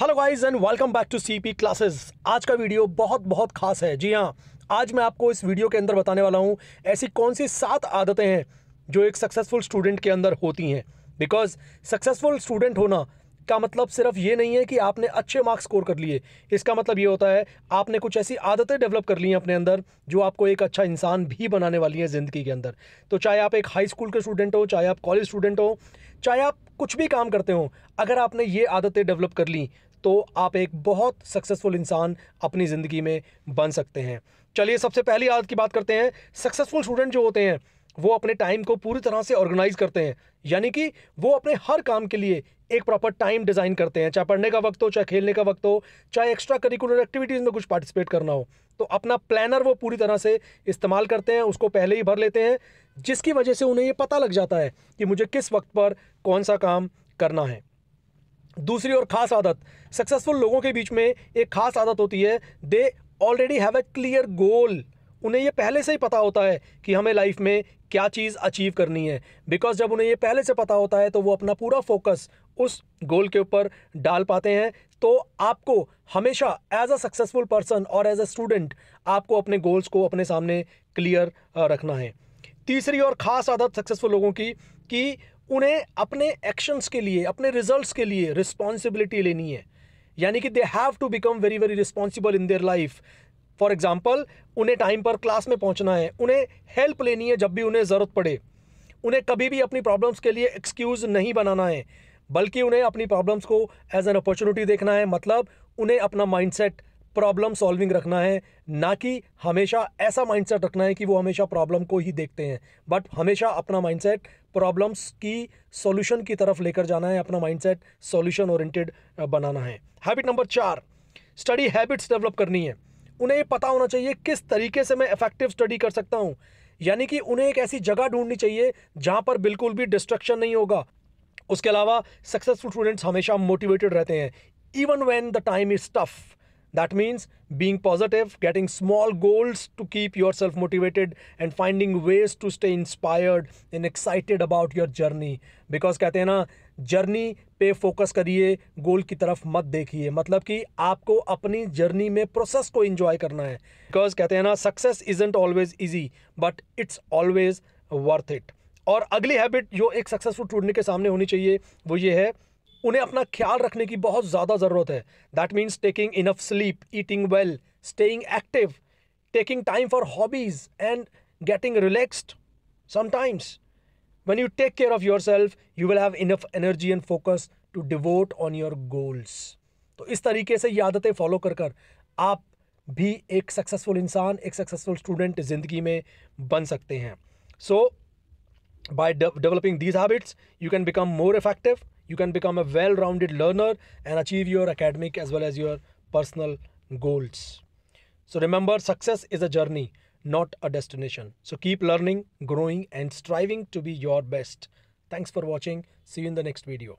Hello guys and welcome back to CP classes आज का video बहुत बहुत खास है जी हाँ आज मैं आपको इस वीडियो के अंदर बताने वाला हूँ ऐसी कौन सी सात आदतें हैं जो एक सक्सेसफुल स्टूडेंट के अंदर होती हैं बिकॉज सक्सेसफुल स्टूडेंट होना का मतलब सिर्फ ये नहीं है कि आपने अच्छे मार्क्स स्कोर कर लिए इसका मतलब ये होता है आपने कुछ ऐसी आदतें डेवलप कर ली हैं अपने अंदर जो आपको एक अच्छा इंसान भी बनाने वाली है ज़िंदगी के अंदर तो चाहे आप एक हाई स्कूल के स्टूडेंट हो चाहे आप कॉलेज स्टूडेंट हो चाहे आप कुछ भी काम करते हो अगर आपने ये आदतें डेवलप कर ली तो आप एक बहुत सक्सेसफुल इंसान अपनी ज़िंदगी में बन सकते हैं चलिए सबसे पहली आदत की बात करते हैं सक्सेसफुल स्टूडेंट जो होते हैं वो अपने टाइम को पूरी तरह से ऑर्गेनाइज करते हैं यानी कि वो अपने हर काम के लिए एक प्रॉपर टाइम डिज़ाइन करते हैं चाहे पढ़ने का वक्त हो चाहे खेलने का वक्त हो चाहे एक्स्ट्रा करिकुलर एक्टिविटीज़ में कुछ पार्टिसिपेट करना हो तो अपना प्लानर वो पूरी तरह से इस्तेमाल करते हैं उसको पहले ही भर लेते हैं जिसकी वजह से उन्हें ये पता लग जाता है कि मुझे किस वक्त पर कौन सा काम करना है दूसरी और ख़ास आदत सक्सेसफुल लोगों के बीच में एक ख़ास आदत होती है they already have a clear goal उन्हें ये पहले से ही पता होता है कि हमें लाइफ में क्या चीज़ अचीव करनी है बिकॉज जब उन्हें ये पहले से पता होता है तो वो अपना पूरा फोकस उस गोल के ऊपर डाल पाते हैं तो आपको हमेशा एज अ सक्सेसफुल पर्सन और एज अ स्टूडेंट आपको अपने गोल्स को अपने सामने क्लियर रखना है तीसरी और ख़ास आदत सक्सेसफुल लोगों की कि उन्हें अपने एक्शंस के लिए अपने रिजल्ट्स के लिए रिस्पॉन्सिबिलिटी लेनी है यानी कि they have to become very very responsible in their life for example उन्हें टाइम पर क्लास में पहुंचना है उन्हें हेल्प लेनी है जब भी उन्हें ज़रूरत पड़े उन्हें कभी भी अपनी प्रॉब्लम्स के लिए एक्सक्यूज़ नहीं बनाना है बल्कि उन्हें अपनी प्रॉब्लम्स को एज एन अपॉर्चुनिटी देखना है मतलब उन्हें अपना माइंडसेट प्रॉब्लम सॉल्विंग रखना है ना कि हमेशा ऐसा माइंडसेट रखना है कि वो हमेशा प्रॉब्लम को ही देखते हैं बट हमेशा अपना माइंडसेट प्रॉब्लम्स की सॉल्यूशन की तरफ लेकर जाना है अपना माइंडसेट सॉल्यूशन ओरिएंटेड बनाना है हैबिट नंबर चार स्टडी हैबिट्स डेवलप करनी है उन्हें पता होना चाहिए किस तरीके से मैं इफेक्टिव स्टडी कर सकता हूँ यानी कि उन्हें एक ऐसी जगह ढूंढनी चाहिए जहाँ पर बिल्कुल भी डिस्ट्रक्शन नहीं होगा उसके अलावा सक्सेसफुल स्टूडेंट्स हमेशा मोटिवेटेड रहते हैं even when the time is tough That means being positive, getting small goals to keep yourself motivated, and finding ways to stay inspired and excited about your journey. Because कहते हैं ना journey पे focus करिए गोल की तरफ मत देखिए मतलब कि आपको अपनी जर्नी में प्रोसेस को इंजॉय करना है बिकॉज कहते हैं ना success isn't always easy but it's always worth it और अगली हैबिट जो एक सक्सेसफुल टूटने के सामने होनी चाहिए वो ये है उन्हें अपना ख्याल रखने की बहुत ज़्यादा ज़रूरत है that means taking enough sleep eating well staying active taking time for hobbies and getting relaxed sometimes when you take care of yourself you will have enough energy and focus to devote on your goals तो इस तरीके से ये आदतें follow कर कर आप भी एक सक्सेसफुल इंसान एक सक्सेसफुल स्टूडेंट ज़िंदगी में बन सकते हैं so by developing these habits you can become more effective you can become a well-rounded learner and achieve your academic as well as your personal goals. So remember, success is a journey, not a destination. So keep learning, growing and striving to be your best. Thanks for watching. See you in the next video.